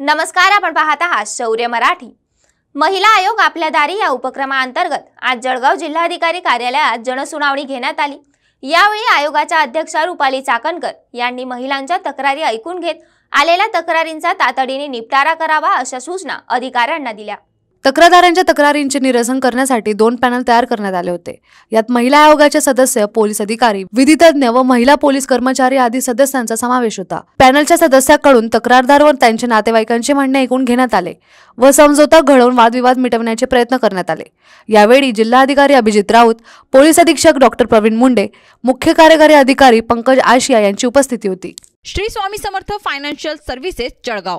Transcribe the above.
नमस्कार आपण पाहत आहात शौर्य मराठी महिला आयोग आपल्या दारी या उपक्रमाअंतर्गत आज जळगाव जिल्हाधिकारी कार्यालयात जनसुनावणी घेण्यात आली यावेळी आयोगाच्या अध्यक्षा रुपाली चाकणकर यांनी महिलांच्या तक्रारी ऐकून घेत आलेल्या तक्रारींचा तातडीने निपटारा करावा अशा सूचना अधिकाऱ्यांना दिल्या तक्रारदारांच्या तक्रारींचे निरसन करण्यासाठी दोन पॅनल तयार करण्यात आले होते यात महिला आयोगाचे सदस्य पोलीस अधिकारी विधितज्ञ व महिला पोलीस कर्मचारी आदी सदस्यांचा समावेश होता पॅनलच्या सदस्याकडून तक्रारदार व त्यांचे नातेवाईकांचे म्हणणे ऐकून घेण्यात आले व समजोता घडवून वादविवाद मिटवण्याचे प्रयत्न करण्यात आले यावेळी जिल्हाधिकारी अभिजित राऊत पोलीस अधीक्षक डॉक्टर प्रवीण मुंडे मुख्य कार्यकारी अधिकारी पंकज आशिया यांची उपस्थिती होती श्री स्वामी समर्थ फायनान्शियल सर्व्हिसेस जळगाव